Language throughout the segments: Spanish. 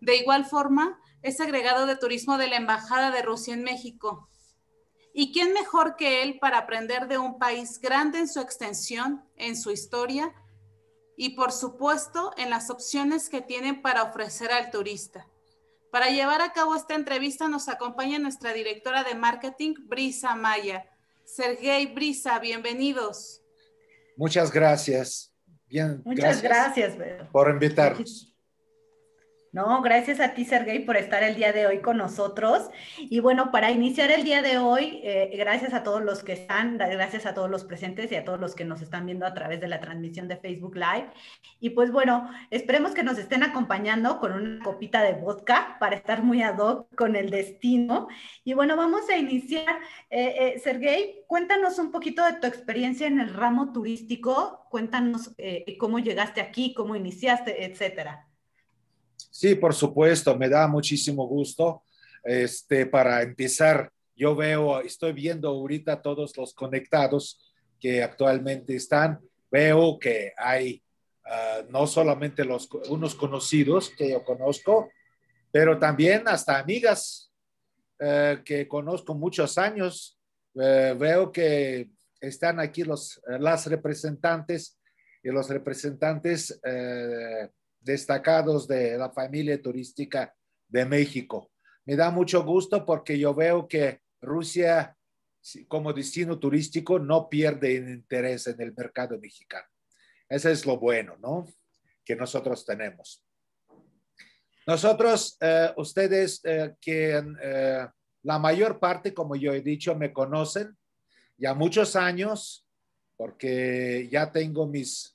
de igual forma, es agregado de turismo de la Embajada de Rusia en México. ¿Y quién mejor que él para aprender de un país grande en su extensión, en su historia y por supuesto en las opciones que tiene para ofrecer al turista? Para llevar a cabo esta entrevista nos acompaña nuestra directora de marketing, Brisa Maya. Sergey Brisa, bienvenidos. Muchas gracias. Muchas gracias, gracias por invitarnos. No, gracias a ti, Sergey, por estar el día de hoy con nosotros. Y bueno, para iniciar el día de hoy, eh, gracias a todos los que están, gracias a todos los presentes y a todos los que nos están viendo a través de la transmisión de Facebook Live. Y pues bueno, esperemos que nos estén acompañando con una copita de vodka para estar muy ad hoc con el destino. Y bueno, vamos a iniciar. Eh, eh Sergey, cuéntanos un poquito de tu experiencia en el ramo turístico. Cuéntanos eh, cómo llegaste aquí, cómo iniciaste, etcétera. Sí, por supuesto, me da muchísimo gusto. Este, para empezar, yo veo, estoy viendo ahorita todos los conectados que actualmente están. Veo que hay ah, no solamente los, unos conocidos que yo conozco, pero también hasta amigas eh, que conozco muchos años. Eh, veo que están aquí los, las representantes y los representantes eh, destacados de la familia turística de México. Me da mucho gusto porque yo veo que Rusia como destino turístico no pierde interés en el mercado mexicano. Ese es lo bueno, ¿no? Que nosotros tenemos. Nosotros, eh, ustedes eh, que eh, la mayor parte, como yo he dicho, me conocen ya muchos años, porque ya tengo mis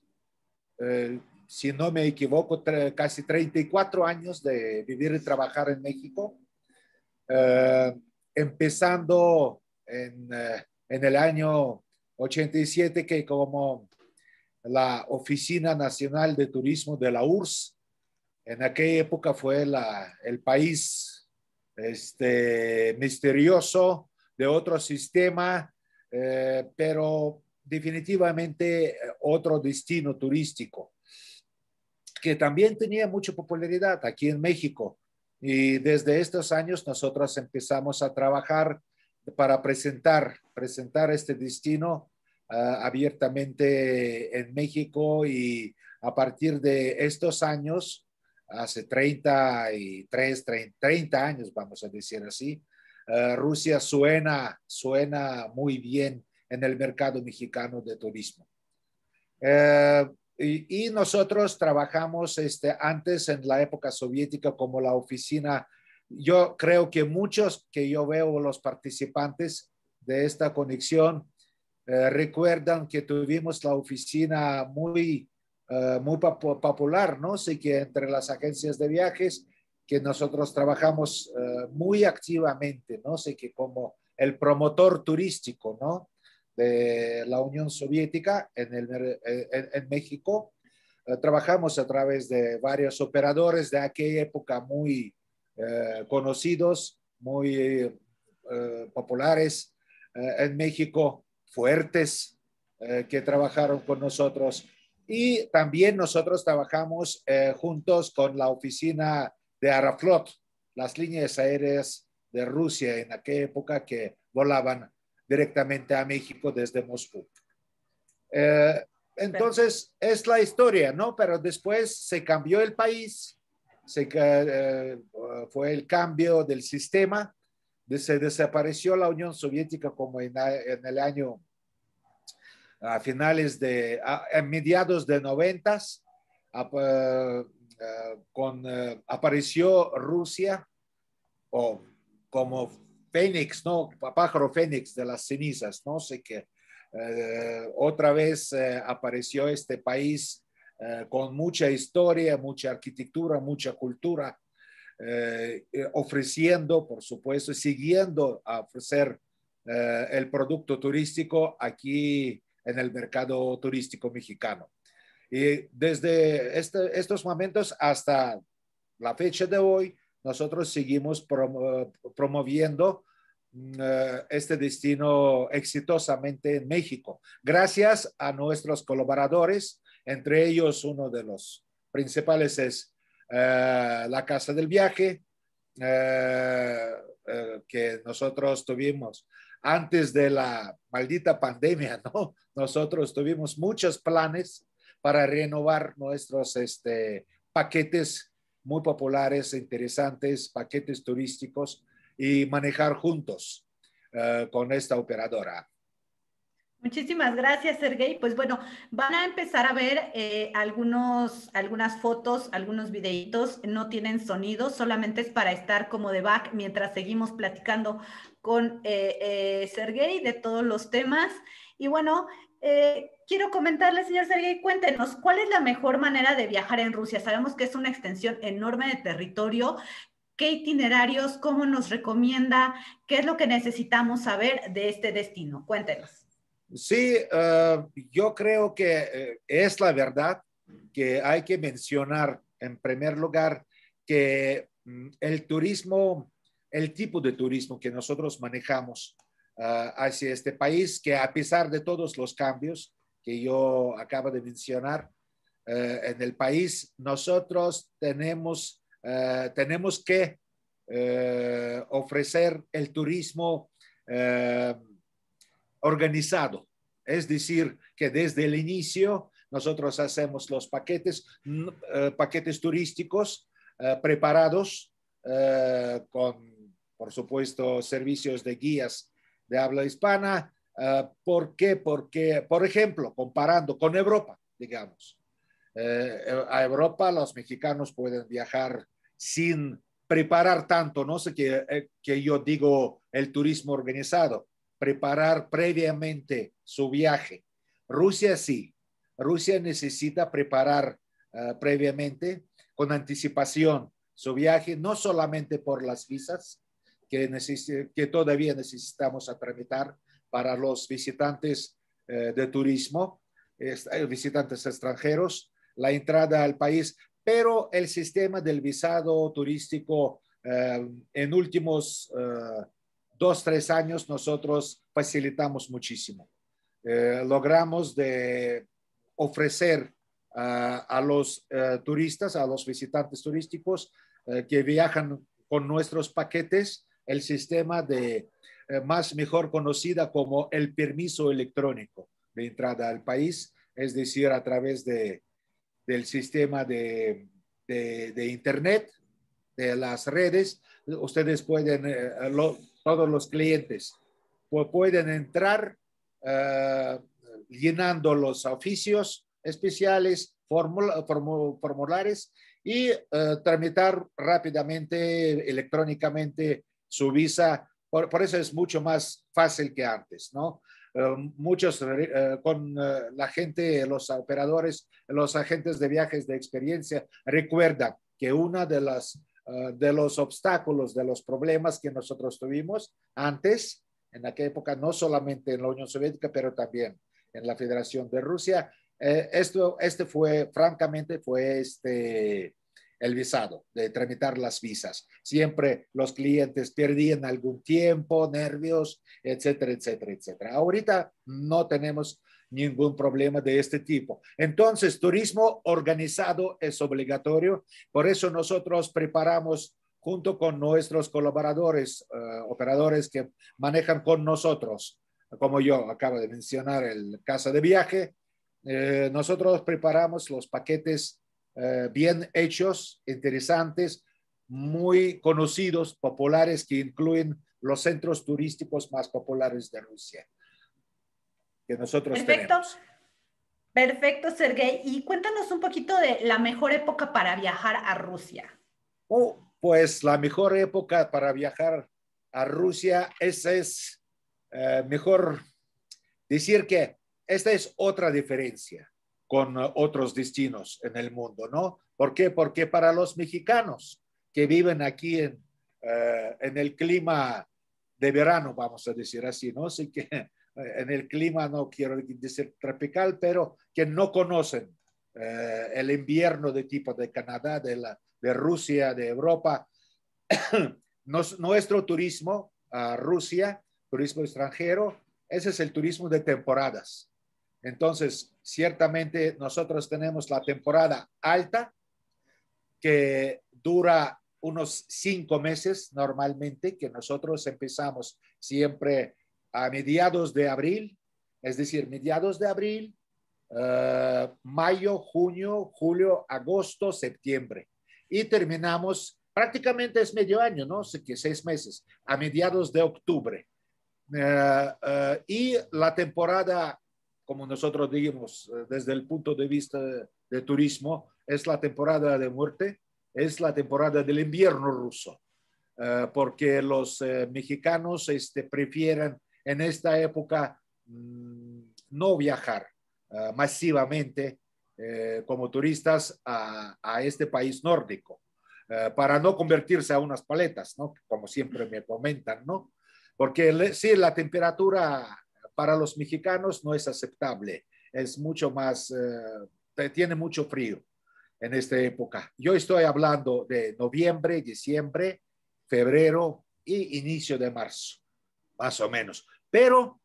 si no me equivoco, casi 34 años de vivir y trabajar en México, eh, empezando eh, en, el año 87, que como la Oficina Nacional de Turismo de la URSS, en aquella época fue el país este, misterioso de otro sistema, eh, pero definitivamente otro destino turístico que también tenía mucha popularidad aquí en México. Y desde estos años nosotros empezamos a trabajar para presentar, presentar este destino ah, abiertamente en México y a partir de estos años, hace 33, 30, 30 años, vamos a decir así, ah, Rusia suena, suena muy bien en el mercado mexicano de turismo. Eh, y, nosotros trabajamos este, antes en la época soviética como la oficina. Yo creo que muchos que yo veo los participantes de esta conexión eh, recuerdan que tuvimos la oficina muy, eh, muy popular, ¿no? sé que entre las agencias de viajes que nosotros trabajamos eh, muy activamente, ¿no? sé que como el promotor turístico, ¿no? de la Unión Soviética en, el, eh, en, México. Eh, trabajamos a través de varios operadores de aquella época muy eh, conocidos, muy populares en México, fuertes, que trabajaron con nosotros. Y también nosotros trabajamos juntos con la oficina de Araflot, las líneas aéreas de Rusia en aquella época que volaban directamente a México desde Moscú. Eh, entonces, es la historia, ¿no? Pero después se cambió el país, eh, fue el cambio del sistema, se desapareció la Unión Soviética como en, el año, a finales de, a, mediados de noventas, eh, con, apareció Rusia, o como Fénix, ¿no? Pájaro Fénix de las cenizas, no sé qué. Eh, otra vez eh, apareció este país eh, con mucha historia, mucha arquitectura, mucha cultura, ofreciendo, por supuesto, siguiendo a ofrecer el producto turístico aquí en el mercado turístico mexicano. Y desde este, estos momentos hasta la fecha de hoy, nosotros seguimos promoviendo mm, eh, este destino exitosamente en México, gracias a nuestros colaboradores, entre ellos uno de los principales es eh, la Casa del Viaje, eh, que nosotros tuvimos antes de la maldita pandemia, ¿no? Nosotros tuvimos muchos planes para renovar nuestros este, paquetes muy populares, e interesantes, paquetes turísticos y manejar juntos eh, con esta operadora. Muchísimas gracias, Sergey. Pues bueno, van a empezar a ver eh, algunos, algunas fotos, algunos videitos, no tienen sonido, solamente es para estar como de back mientras seguimos platicando con eh, eh de todos los temas. Y bueno, eh, quiero comentarle, señor Sergey, cuéntenos, ¿cuál es la mejor manera de viajar en Rusia? Sabemos que es una extensión enorme de territorio. ¿Qué itinerarios, cómo nos recomienda? ¿Qué es lo que necesitamos saber de este destino? Cuéntenos. Sí, eh, yo creo que eh, es la verdad que hay que mencionar en primer lugar que mm, el turismo, el tipo de turismo que nosotros manejamos Ah, hacia este país, que a pesar de todos los cambios que yo acabo de mencionar eh, en el país, nosotros tenemos, eh, tenemos que eh, ofrecer el turismo organizado. Es decir, que desde el inicio nosotros hacemos los paquetes, paquetes turísticos preparados con, por supuesto, servicios de guías de habla hispana. Eh, ¿Por qué? Porque, por ejemplo, comparando con Europa, digamos, eh, a Europa los mexicanos pueden viajar sin preparar tanto, no sé qué eh, que yo digo el turismo organizado, preparar previamente su viaje. Rusia sí, Rusia necesita preparar previamente, con anticipación, su viaje, no solamente por las visas, que, todavía necesitamos a tramitar para los visitantes eh, de turismo, eh, visitantes extranjeros, la entrada al país, pero el sistema del visado turístico eh, en últimos eh, dos, tres años nosotros facilitamos muchísimo. logramos de ofrecer a los turistas, a los visitantes turísticos que viajan con nuestros paquetes, el sistema de eh, más mejor conocida como el permiso electrónico de entrada al país, es decir, a través de, del sistema de, de, Internet, de las redes, ustedes pueden, eh, todos los clientes pueden entrar eh, llenando los oficios especiales, formulares, y tramitar rápidamente, electrónicamente, su visa. Por, eso es mucho más fácil que antes, ¿no? Eh, muchos eh, con eh, la gente, los operadores, los agentes de viajes de experiencia recuerdan que uno de las de los obstáculos, de los problemas que nosotros tuvimos antes, en aquella época, no solamente en la Unión Soviética, pero también en la Federación de Rusia, esto, este fue, francamente, fue este, el visado, de tramitar las visas. Siempre los clientes perdían algún tiempo, nervios, etcétera, etcétera, etcétera. Ahorita no tenemos ningún problema de este tipo. Entonces, turismo organizado es obligatorio. Por eso nosotros preparamos junto con nuestros colaboradores, eh, operadores que manejan con nosotros, como yo acabo de mencionar, el casa de viaje, eh, nosotros preparamos los paquetes eh, bien hechos, interesantes, muy conocidos, populares, que incluyen los centros turísticos más populares de Rusia, que nosotros Perfecto. tenemos. Perfecto, Sergey. Y cuéntanos un poquito de la mejor época para viajar a Rusia. Oh, pues la mejor época para viajar a Rusia, esa es eh, mejor decir que esta es otra diferencia con otros destinos en el mundo, ¿no? ¿Por qué? Porque para los mexicanos que viven aquí en, eh, en el clima de verano, vamos a decir así, ¿no? Así que eh, en el clima, no quiero decir tropical, pero que no conocen eh, el invierno de tipo de Canadá, de, la, de Rusia, de Europa. nuestro turismo a Rusia, turismo extranjero, ese es el turismo de temporadas. Entonces, ciertamente nosotros tenemos la temporada alta que dura unos cinco meses normalmente, que nosotros empezamos siempre a mediados de abril, es decir, mediados de abril, eh, mayo, junio, julio, agosto, septiembre. Y terminamos prácticamente es medio año, ¿no? Que seis meses, a mediados de octubre. Eh, eh, y la temporada como nosotros dijimos, eh, desde el punto de vista de, turismo, es la temporada de muerte, es la temporada del invierno ruso, eh, porque los eh, mexicanos este, prefieren en esta época mm, no viajar masivamente como turistas a, este país nórdico, para no convertirse a unas paletas, ¿no? Como siempre me comentan, ¿no? Porque si sí, la temperatura para los mexicanos no es aceptable. Es mucho más, eh, tiene mucho frío en esta época. Yo estoy hablando de noviembre, diciembre, febrero y inicio de marzo, más o menos. Pero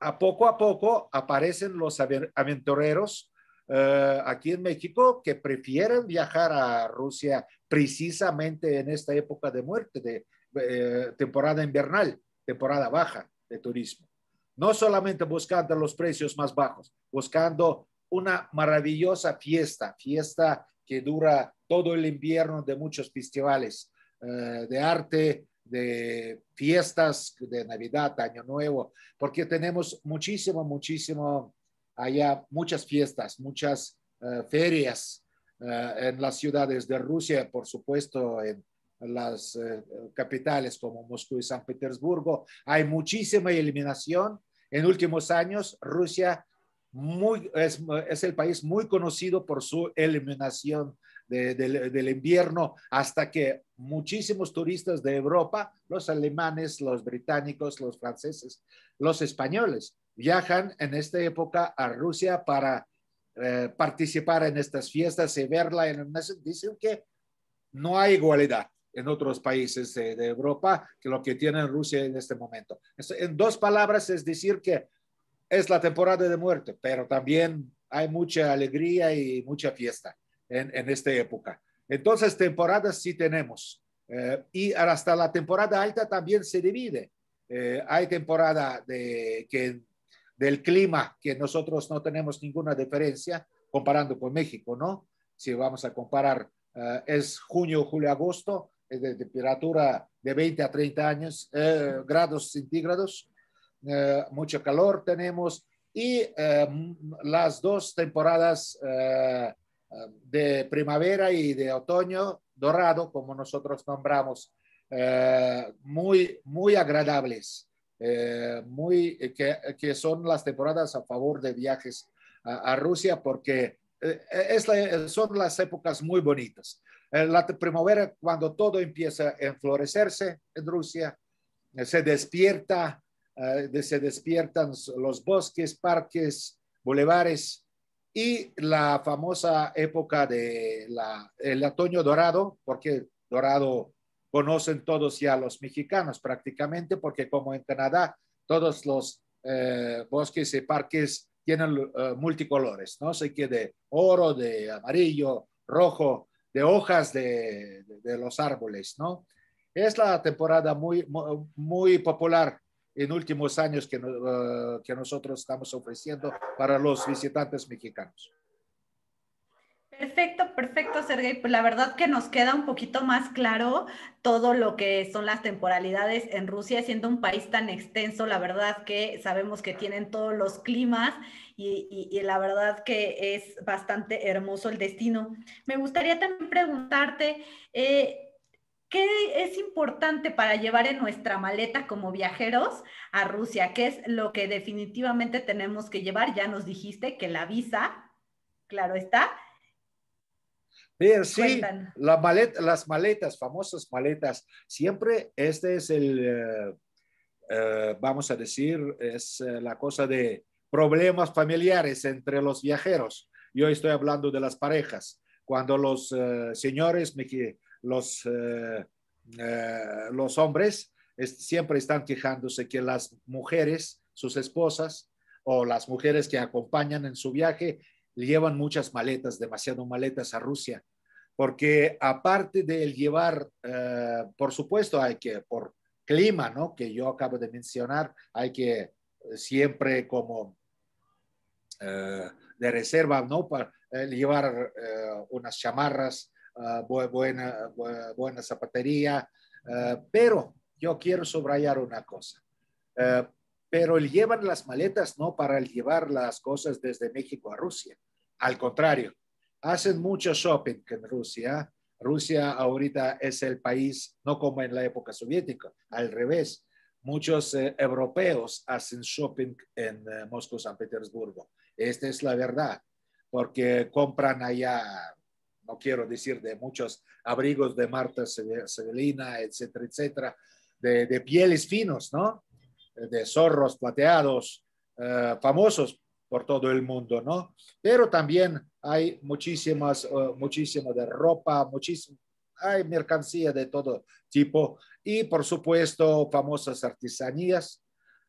a poco a poco aparecen los aventureros eh, aquí en México que prefieren viajar a Rusia precisamente en esta época de muerte, de eh, temporada invernal, temporada baja de turismo no solamente buscando los precios más bajos, buscando una maravillosa fiesta, fiesta que dura todo el invierno de muchos festivales eh, de arte, de fiestas de Navidad, Año Nuevo, porque tenemos muchísimo, muchísimo allá, muchas fiestas, muchas eh, ferias eh, en las ciudades de Rusia, por supuesto, en las capitales como Moscú y San Petersburgo. Hay muchísima iluminación, en últimos años, Rusia es, el país muy conocido por su eliminación del invierno, hasta que muchísimos turistas de Europa, los alemanes, los británicos, los franceses, los españoles, viajan en esta época a Rusia para eh, participar en estas fiestas y verla en Dicen que no hay igualdad en otros países de, Europa que lo que tiene Rusia en este momento. En dos palabras, es decir que es la temporada de muerte, pero también hay mucha alegría y mucha fiesta en, en esta época. Entonces, temporadas sí tenemos. Eh, y hasta la temporada alta también se divide. Eh, hay temporada de, que, del clima que nosotros no tenemos ninguna diferencia comparando con México, ¿no? Si vamos a comparar, eh, es junio, julio, agosto, de temperatura de 20 a 30 años, eh, grados centígrados, eh, mucho calor tenemos y eh, las dos temporadas de primavera y de otoño dorado, como nosotros nombramos, muy, muy agradables, muy, que, que, son las temporadas a favor de viajes a, Rusia porque es son las épocas muy bonitas. Eh, la primavera, cuando todo empieza a enflorecerse en Rusia, eh, se despierta, eh, se despiertan los bosques, parques, bulevares y la famosa época de la, el otoño dorado, porque dorado conocen todos ya los mexicanos prácticamente, porque como en Canadá todos los bosques y parques tienen multicolores, ¿no? se que de oro, de amarillo, rojo, de hojas de, los árboles, ¿no? Es la temporada muy, muy popular en últimos años eh, que nosotros estamos ofreciendo para los visitantes mexicanos. Perfecto, perfecto, Sergey. Pues la verdad que nos queda un poquito más claro todo lo que son las temporalidades en Rusia, siendo un país tan extenso, la verdad que sabemos que tienen todos los climas y, la verdad que es bastante hermoso el destino. Me gustaría también preguntarte, eh, ¿qué es importante para llevar en nuestra maleta como viajeros a Rusia? ¿Qué es lo que definitivamente tenemos que llevar? Ya nos dijiste que la visa, claro está pero sí, la maleta, las maletas, famosas maletas, siempre este es el, eh, eh, vamos a decir, es eh, la cosa de problemas familiares entre los viajeros. Yo estoy hablando de las parejas. Cuando los señores, los, los hombres siempre están quejándose que las mujeres, sus esposas, o las mujeres que acompañan en su viaje llevan muchas maletas, demasiado maletas a Rusia, porque aparte de llevar, eh, por supuesto, hay que, por clima, ¿no? Que yo acabo de mencionar, hay que eh, siempre como eh, de reserva, ¿no? Para llevar unas chamarras, buena, buena zapatería, pero yo quiero subrayar una cosa pero llevan las maletas no para llevar las cosas desde México a Rusia. Al contrario, hacen mucho shopping en Rusia. Rusia ahorita es el país, no como en la época soviética, al revés. Muchos eh, europeos hacen shopping en eh, Moscú, San Petersburgo. Esta es la verdad, porque compran allá, no quiero decir de muchos abrigos de Marta Sevelina, etcétera, etcétera, de, pieles finos, ¿no? De zorros plateados, eh, famosos por todo el mundo, ¿no? Pero también hay muchísimas, eh, muchísimo de ropa, muchísimo, hay mercancía de todo tipo y por supuesto famosas artesanías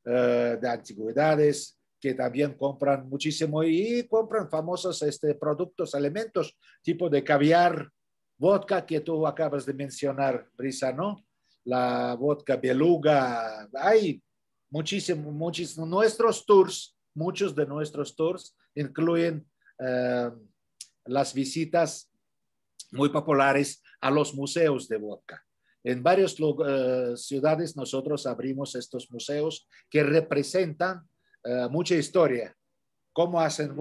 eh, de antigüedades que también compran muchísimo y compran famosos este, productos, alimentos, tipo de caviar, vodka que tú acabas de mencionar, Brisa, ¿no? La vodka beluga, hay muchísimo, muchísimo. Nuestros tours Muchos de nuestros tours incluyen eh, las visitas muy populares a los museos de vodka. En varias eh, ciudades nosotros abrimos estos museos que representan eh, mucha historia. ¿Cómo hacen,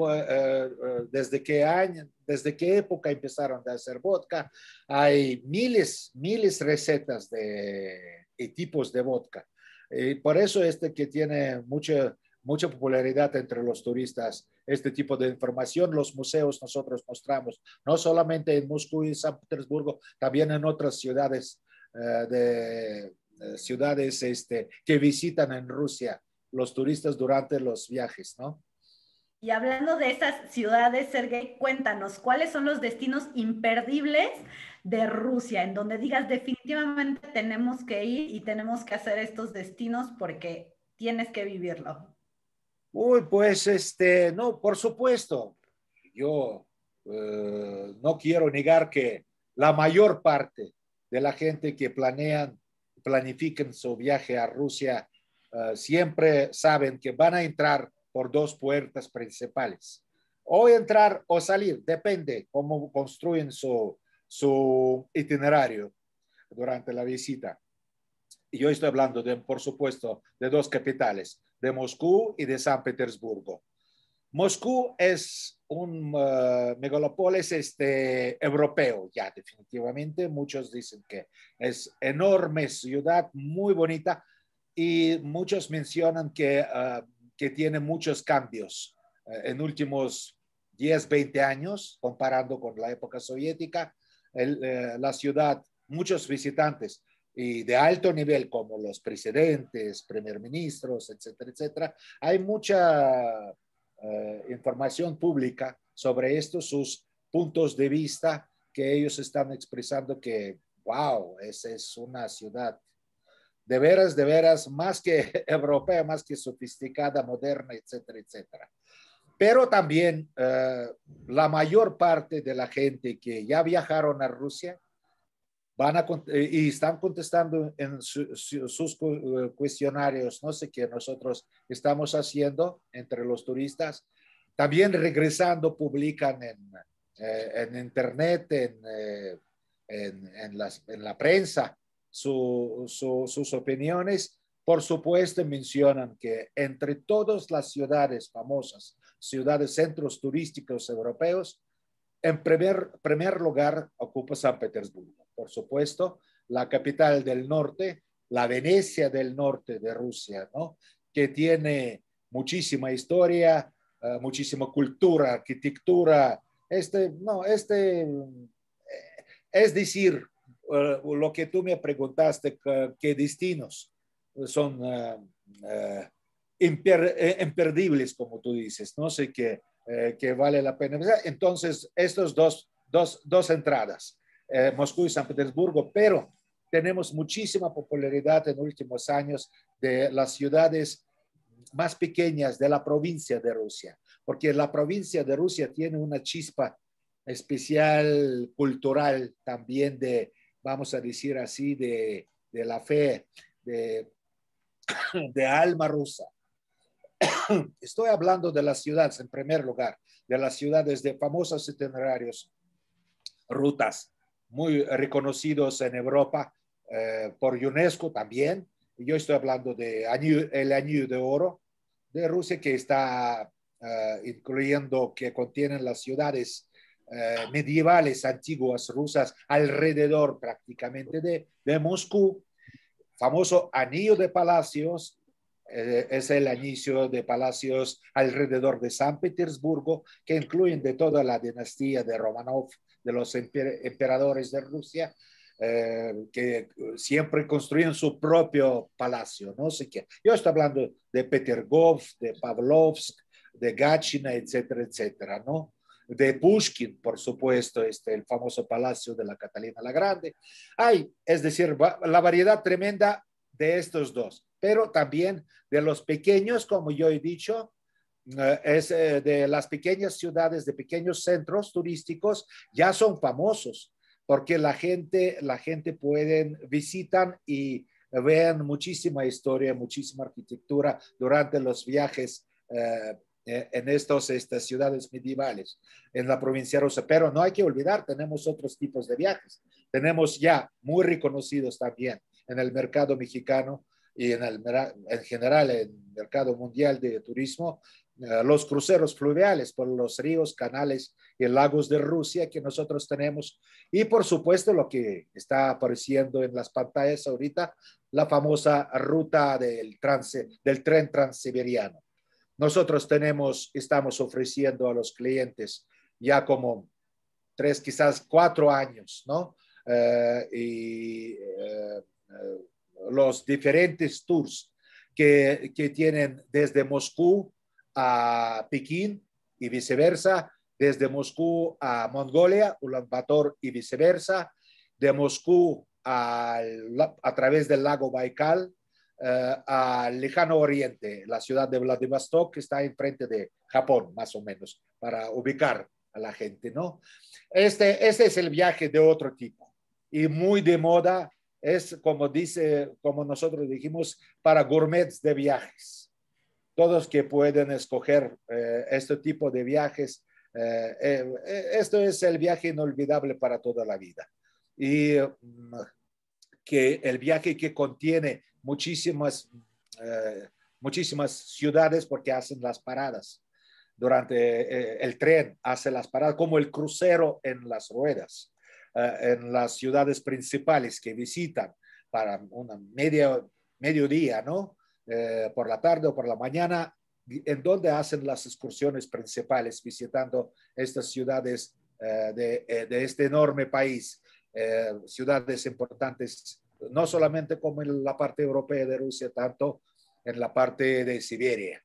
desde qué año, desde qué época empezaron a hacer vodka? Hay miles, miles recetas de, tipos de vodka. Y por eso este que tiene mucha mucha popularidad entre los turistas este tipo de información. Los museos nosotros mostramos, no solamente en Moscú y San Petersburgo, también en otras ciudades, eh, de, eh, ciudades este, que visitan en Rusia los turistas durante los viajes, ¿no? Y hablando de esas ciudades, Sergey, cuéntanos, ¿cuáles son los destinos imperdibles de Rusia? En donde digas, definitivamente tenemos que ir y tenemos que hacer estos destinos porque tienes que vivirlo. Uy, pues este, no, por supuesto, yo eh, no quiero negar que la mayor parte de la gente que planean, planifiquen su viaje a Rusia, eh, siempre saben que van a entrar por dos puertas principales. O entrar o salir, depende cómo construyen su, itinerario durante la visita. Y Yo estoy hablando, de, por supuesto, de dos capitales de Moscú y de San Petersburgo. Moscú es un eh, megalópolis este, europeo, ya definitivamente. Muchos dicen que es enorme ciudad, muy bonita, y muchos mencionan que, eh, tiene muchos cambios eh, en últimos 10, 20 años, comparando con la época soviética. la ciudad, muchos visitantes y de alto nivel, como los presidentes, primer ministros, etcétera, etcétera, hay mucha eh, información pública sobre esto, sus puntos de vista que ellos están expresando que, wow, esa es una ciudad de veras, de veras, más que europea, más que sofisticada, moderna, etcétera, etcétera. Pero también eh, la mayor parte de la gente que ya viajaron a Rusia van eh, y están contestando en sus eh, cuestionarios, no sé qué nosotros estamos haciendo entre los turistas. También regresando publican en, eh, en internet, en, en, en, la prensa sus opiniones. Por supuesto, mencionan que entre todas las ciudades famosas, ciudades, centros turísticos europeos, en primer, primer lugar ocupa San Petersburgo por supuesto, la capital del norte, la Venecia del norte de Rusia, que tiene muchísima historia, eh, muchísima cultura, arquitectura. Este, no, este, eh, es decir, eh, lo que tú me preguntaste, qué destinos son imperdibles, como tú dices, no sé qué, vale la pena. Entonces, estos dos entradas eh, Moscú y San Petersburgo, pero tenemos muchísima popularidad en últimos años de las ciudades más pequeñas de la provincia de Rusia, porque la provincia de Rusia tiene una chispa especial cultural también de, vamos a decir así, de, la fe, de, de alma rusa. Estoy hablando de las ciudades, en primer lugar, de las ciudades de famosos itinerarios, rutas muy reconocidos en Europa eh, por UNESCO también. Yo estoy hablando de año, el año de oro de Rusia que está eh, incluyendo que contienen las ciudades eh, medievales antiguas rusas alrededor prácticamente de, de Moscú. Famoso anillo de palacios es el anillo de palacios alrededor de San Petersburgo que incluyen de toda la dinastía de Romanov de los emperadores de Rusia, eh, que siempre construían su propio palacio, no sé qué. Yo estoy hablando de Petergov, de Pavlovsk, de Gachina, etcétera, etcétera, ¿no? De Pushkin, por supuesto, este, el famoso palacio de la Catalina la Grande. Hay, es decir, la variedad tremenda de estos dos, pero también de los pequeños, como yo he dicho, eh, es eh, de las pequeñas ciudades, de pequeños centros turísticos, ya son famosos porque la gente, la gente pueden, visitan y vean muchísima historia, muchísima arquitectura durante los viajes eh, en estos, estas ciudades medievales en la provincia rusa. Pero no hay que olvidar, tenemos otros tipos de viajes. Tenemos ya muy reconocidos también en el mercado mexicano y en, el, en general en el mercado mundial de turismo, eh, los cruceros fluviales por los ríos, canales y lagos de Rusia que nosotros tenemos. Y por supuesto lo que está apareciendo en las pantallas ahorita, la famosa ruta del, del tren transiberiano. Nosotros tenemos, estamos ofreciendo a los clientes ya como tres, quizás cuatro años, ¿no? Eh, y eh, los diferentes tours que, que tienen desde Moscú a Pekín y viceversa, desde Moscú a Mongolia, Ulaanbaatar y viceversa, de Moscú a, través del lago Baikal eh, al lejano oriente, la ciudad de Vladivostok, que está enfrente de Japón, más o menos, para ubicar a la gente, ¿no? Este, este es el viaje de otro tipo y muy de moda, es como dice, como nosotros dijimos, para gourmets de viajes todos que pueden escoger eh, este tipo de viajes. Eh, eh, esto es el viaje inolvidable para toda la vida. Y mm, que el viaje que contiene muchísimas, muchísimas ciudades porque hacen las paradas durante el tren, hace las paradas como el crucero en las ruedas, en las ciudades principales que visitan para una media, mediodía, ¿no? Eh, por la tarde o por la mañana, en donde hacen las excursiones principales visitando estas ciudades eh, eh, de, este enorme país, ciudades importantes, no solamente como en la parte europea de Rusia, tanto en la parte de Siberia.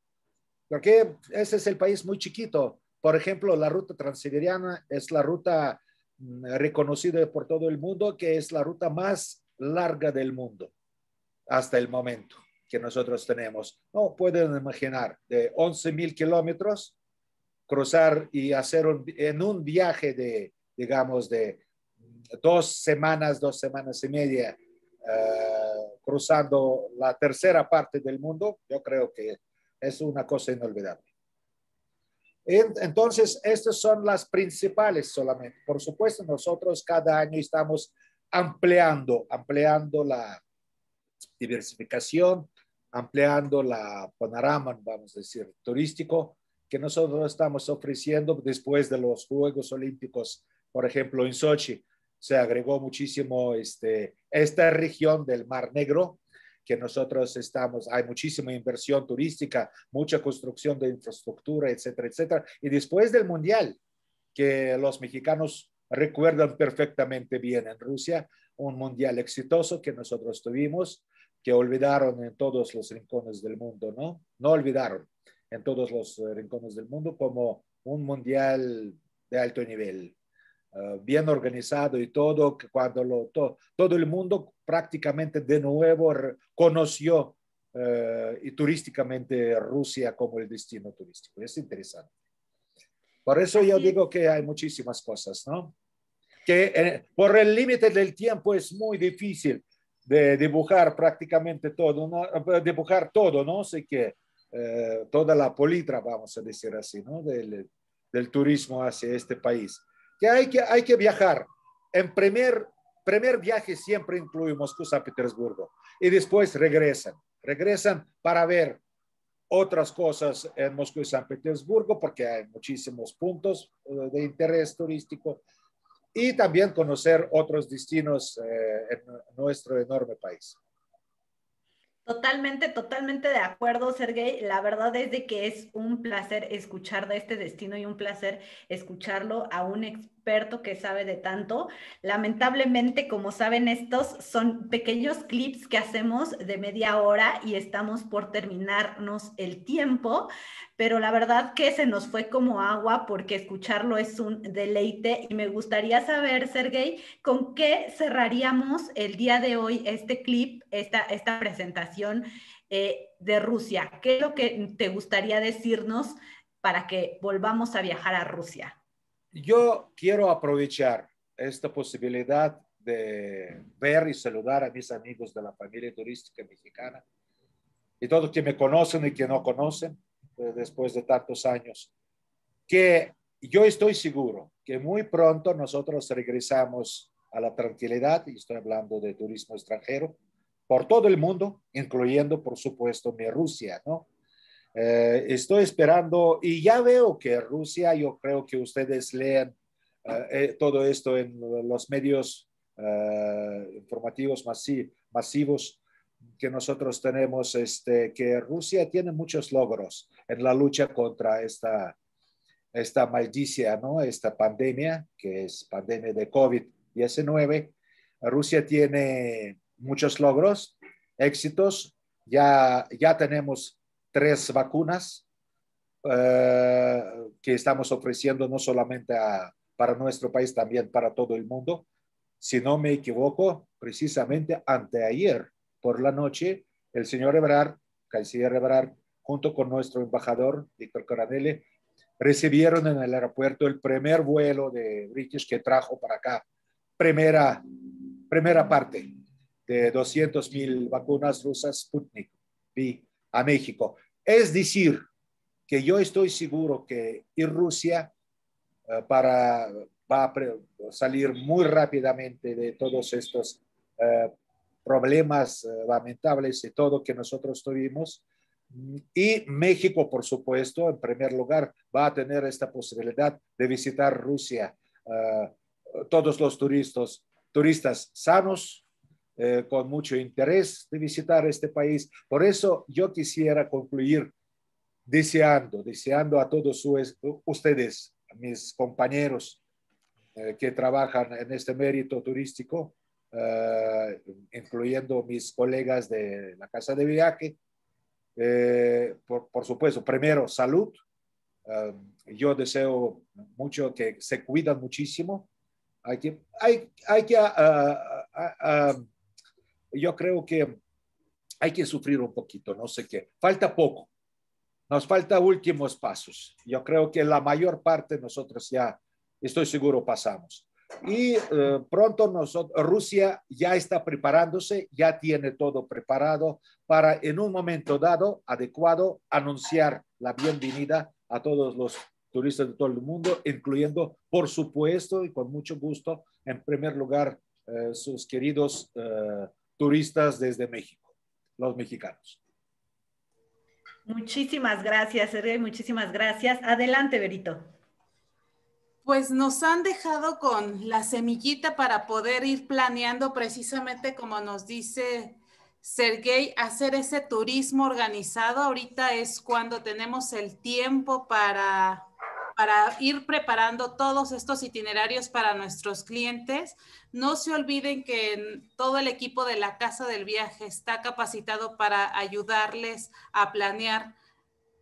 Porque ese es el país muy chiquito. Por ejemplo, la ruta transiberiana es la ruta mm, reconocida por todo el mundo, que es la ruta más larga del mundo hasta el momento que nosotros tenemos. No pueden imaginar, de 11.000 kilómetros, cruzar y hacer en un viaje de, digamos, de dos semanas, dos semanas y media, eh, cruzando la tercera parte del mundo, yo creo que es una cosa inolvidable. Entonces, estas son las principales solamente. Por supuesto, nosotros cada año estamos ampliando, ampliando la diversificación ampliando la panorama, vamos a decir, turístico que nosotros estamos ofreciendo después de los Juegos Olímpicos, por ejemplo, en Sochi. Se agregó muchísimo este, esta región del Mar Negro, que nosotros estamos, hay muchísima inversión turística, mucha construcción de infraestructura, etcétera, etcétera. Y después del Mundial, que los mexicanos recuerdan perfectamente bien en Rusia, un Mundial exitoso que nosotros tuvimos, que olvidaron en todos los rincones del mundo, ¿no? No olvidaron en todos los eh, rincones del mundo como un mundial de alto nivel, eh, bien organizado y todo, que cuando todo el mundo prácticamente de nuevo conoció eh, y turísticamente Rusia como el destino turístico. Es interesante. Por eso yo digo que hay muchísimas cosas, ¿no? Que por el límite del tiempo es muy difícil de dibujar prácticamente todo, ¿no? Eh, dibujar todo, ¿no? sé que eh, toda la politra, vamos a decir así, ¿no? Del, turismo hacia este país. Que hay que, hay que viajar. En primer, primer viaje siempre incluye Moscú, San Petersburgo. Y después regresan. Regresan para ver otras cosas en Moscú y San Petersburgo, porque hay muchísimos puntos eh, de interés turístico y también conocer otros destinos eh, en nuestro enorme país. Totalmente, totalmente de acuerdo, Sergey. La verdad es de que es un placer escuchar de este destino y un placer escucharlo a un experto experto que sabe de tanto. Lamentablemente, como saben, estos son pequeños clips que hacemos de media hora y estamos por terminarnos el tiempo, pero la verdad que se nos fue como agua porque escucharlo es un deleite y me gustaría saber, Sergey, con qué cerraríamos el día de hoy este clip, esta, esta presentación eh, de Rusia. ¿Qué es lo que te gustaría decirnos para que volvamos a viajar a Rusia? yo quiero aprovechar esta posibilidad de ver y saludar a mis amigos de la familia turística mexicana y todos que me conocen y que no conocen eh, después de tantos años, que yo estoy seguro que muy pronto nosotros regresamos a la tranquilidad, y estoy hablando de turismo extranjero, por todo el mundo, incluyendo, por supuesto, mi Rusia, ¿no? Eh, estoy esperando y ya veo que Rusia, yo creo que ustedes lean eh, eh, todo esto en los medios informativos masivos que nosotros tenemos, este, que Rusia tiene muchos logros en la lucha contra esta, esta maldicia, ¿no? esta pandemia, que es pandemia de COVID-19. Rusia tiene muchos logros, éxitos, ya, ya tenemos tres vacunas eh, que estamos ofreciendo no solamente a, para nuestro país, también para todo el mundo. Si no me equivoco, precisamente anteayer por la noche, el señor Ebrard, canciller Ebrard, junto con nuestro embajador, Víctor Coranelli, recibieron en el aeropuerto el primer vuelo de British que trajo para acá, primera, primera parte de 200 mil vacunas rusas Sputnik V a México. Es decir, que yo estoy seguro que y Rusia eh, para, va a salir muy rápidamente de todos estos eh, problemas eh, lamentables y todo que nosotros tuvimos. Y México, por supuesto, en primer lugar, va a tener esta posibilidad de visitar Rusia. todos los turistas, turistas sanos, eh, con mucho interés de visitar este país. Por eso yo quisiera concluir deseando, deseando a todos ustedes, a mis compañeros eh, que trabajan en este mérito turístico, eh, incluyendo mis colegas de la Casa de Viaje, por, por, supuesto, primero salud. yo deseo mucho que se cuidan muchísimo. Hay que, hay, hay que ah, ah, ah, yo creo que hay que sufrir un poquito, no sé qué. Falta poco. Nos falta últimos pasos. Yo creo que la mayor parte nosotros ya, estoy seguro, pasamos. Y eh, pronto nosotros, Rusia ya está preparándose, ya tiene todo preparado para en un momento dado adecuado anunciar la bienvenida a todos los turistas de todo el mundo, incluyendo, por supuesto, y con mucho gusto, en primer lugar, eh, sus queridos eh, turistas desde México, los mexicanos. Muchísimas gracias, Sergey. muchísimas gracias. Adelante, Berito. Pues nos han dejado con la semillita para poder ir planeando precisamente como nos dice Sergey, hacer ese turismo organizado. Ahorita es cuando tenemos el tiempo para para ir preparando todos estos itinerarios para nuestros clientes. No se olviden que todo el equipo de la Casa del Viaje está capacitado para ayudarles a planear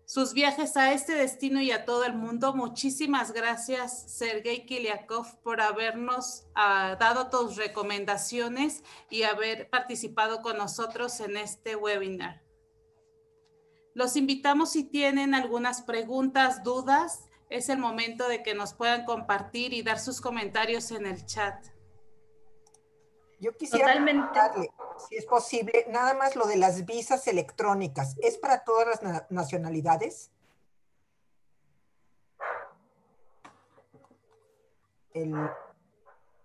sus viajes a este destino y a todo el mundo. Muchísimas gracias, Sergei Kiliakov, por habernos ah, dado tus recomendaciones y haber participado con nosotros en este webinar. Los invitamos si tienen algunas preguntas, dudas, es el momento de que nos puedan compartir y dar sus comentarios en el chat. Yo quisiera Totalmente. si es posible, nada más lo de las visas electrónicas. ¿Es para todas las nacionalidades?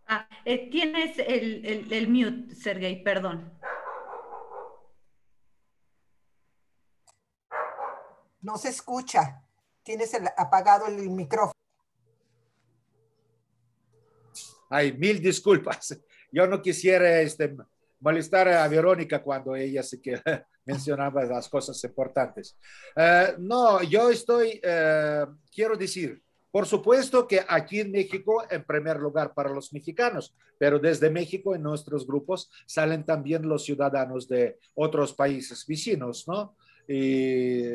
Ah, eh, tienes el, el, el mute, Sergey, perdón. No se escucha. Tienes apagado el micrófono. Ay, mil disculpas. Yo no quisiera este, molestar a Verónica cuando ella se que mencionaba las cosas importantes. Eh, no, yo estoy, eh, quiero decir, por supuesto que aquí en México, en primer lugar para los mexicanos, pero desde México en nuestros grupos salen también los ciudadanos de otros países vecinos, ¿no? y los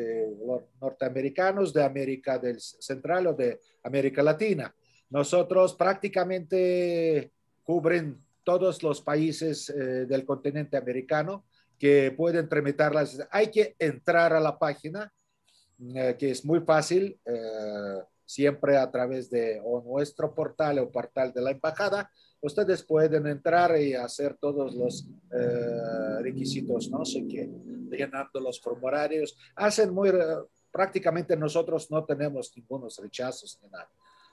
eh, norteamericanos de América del Central o de América Latina. Nosotros prácticamente cubren todos los países eh, del continente americano que pueden tramitarlas Hay que entrar a la página, eh, que es muy fácil, siempre a través de nuestro portal o portal de la embajada, ustedes pueden entrar y hacer todos los eh, requisitos, no sé qué, llenando los formularios. Hacen muy, eh, prácticamente nosotros no tenemos ningunos rechazos ni nada.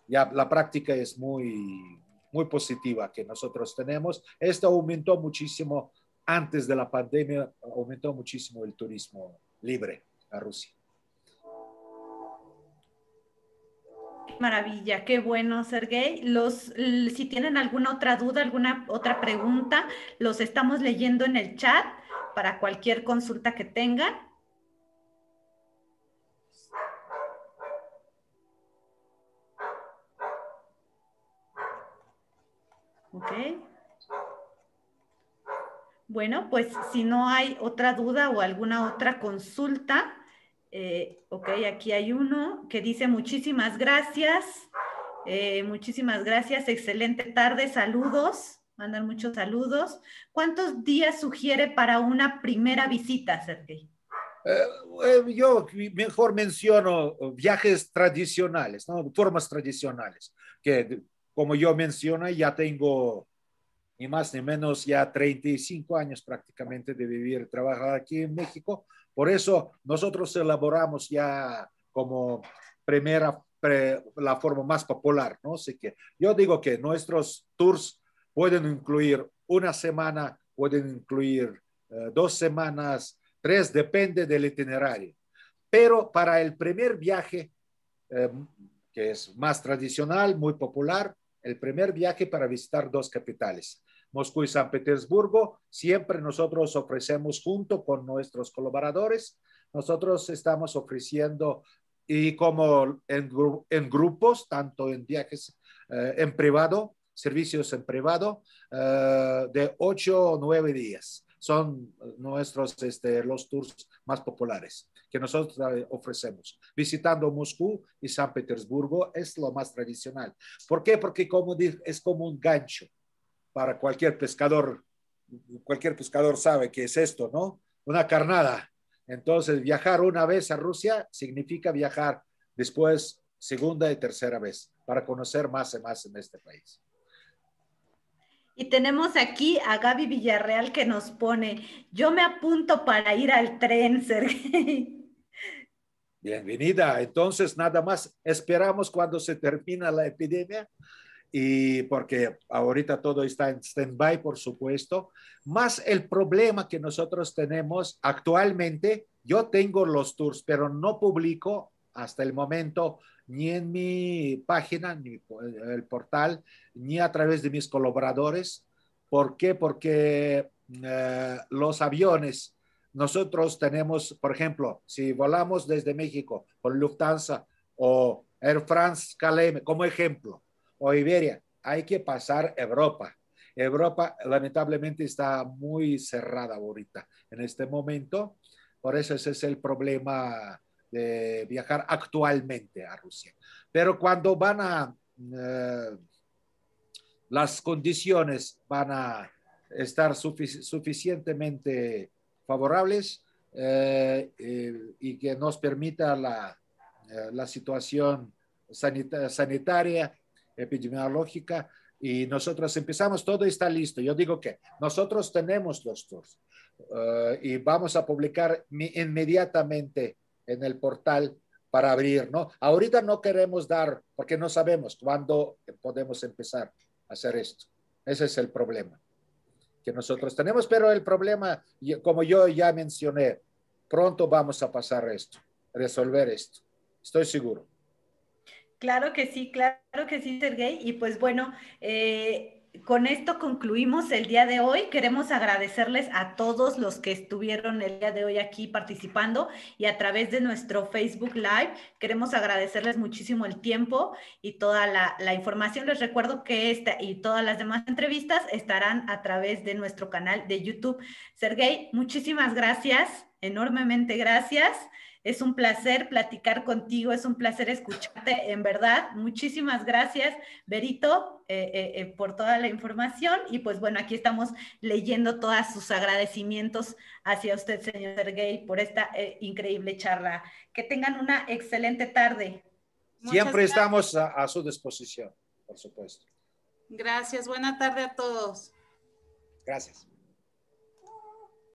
Ya la práctica es muy, muy positiva que nosotros tenemos. Esto aumentó muchísimo antes de la pandemia, aumentó muchísimo el turismo libre a Rusia. maravilla, qué bueno, Sergey. Los, si tienen alguna otra duda, alguna otra pregunta, los estamos leyendo en el chat para cualquier consulta que tengan. Ok. Bueno, pues si no hay otra duda o alguna otra consulta, eh, ok, aquí hay uno que dice muchísimas gracias. Eh, muchísimas gracias, excelente tarde, saludos, mandan muchos saludos. ¿Cuántos días sugiere para una primera visita, Sergei? Eh, yo mejor menciono viajes tradicionales, formas tradicionales, que como yo mencioné, ya tengo ni más ni menos ya 35 años prácticamente de vivir, trabajar aquí en México, por eso nosotros elaboramos ya como primera, la forma más popular, ¿no? que yo digo que nuestros tours pueden incluir una semana, pueden incluir eh, dos semanas, tres, depende del itinerario. Pero para el primer viaje, eh, que es más tradicional, muy popular, el primer viaje para visitar dos capitales. Moscú y San Petersburgo. Siempre nosotros ofrecemos junto con nuestros colaboradores. Nosotros estamos ofreciendo y como en, grupos, tanto en viajes eh, en privado, servicios en privado, eh, de ocho o nueve días. Son eh, nuestros, este, los tours más populares que nosotros ofrecemos. Visitando Moscú y San Petersburgo es lo más tradicional. ¿Por qué? Porque como es como un gancho para cualquier pescador. Cualquier pescador sabe que es esto, ¿no? Una carnada. Entonces, viajar una vez a Rusia significa viajar después segunda y tercera vez para conocer más y más en este país. Y tenemos aquí a Gaby Villarreal que nos pone, yo me apunto para ir al tren, Sergey. Bienvenida. Entonces, nada más esperamos cuando se termina la epidemia y porque ahorita todo está en stand-by, por supuesto, más el problema que nosotros tenemos actualmente, yo tengo los tours, pero no publico hasta el momento ni en mi página, ni el portal, ni a través de mis colaboradores. ¿Por qué? Porque eh, los aviones, nosotros tenemos, por ejemplo, si volamos desde México con Lufthansa o Air France, KLM como ejemplo, o Iberia, hay que pasar Europa. Europa lamentablemente está muy cerrada ahorita en este momento. Por eso ese es el problema de viajar actualmente a Rusia. Pero cuando van a, eh, las condiciones van a estar suficientemente favorables eh, y que nos permita la, eh, situación sanitaria epidemiológica y nosotros empezamos, todo está listo. Yo digo que nosotros tenemos los tours eh, y vamos a publicar inmediatamente en el portal para abrir, ¿no? Ahorita no queremos dar, porque no sabemos cuándo podemos empezar a hacer esto. Ese es el problema que nosotros tenemos, pero el problema, como yo ya mencioné, pronto vamos a pasar esto, resolver esto, estoy seguro. Claro que sí, claro que sí, Sergey. Y pues bueno, eh, con esto concluimos el día de hoy. Queremos agradecerles a todos los que estuvieron el día de hoy aquí participando y a través de nuestro Facebook Live. Queremos agradecerles muchísimo el tiempo y toda la, la información. Les recuerdo que esta y todas las demás entrevistas estarán a través de nuestro canal de YouTube. Sergey, muchísimas gracias, enormemente gracias. Es un placer platicar contigo, es un placer escucharte, en verdad. Muchísimas gracias, Berito, eh, eh, eh, por toda la información. Y pues bueno, aquí estamos leyendo todos sus agradecimientos hacia usted, señor Sergey, por esta increíble charla. Que tengan una excelente tarde. Siempre estamos a su disposición, por supuesto. Gracias, buena tarde a todos. Gracias.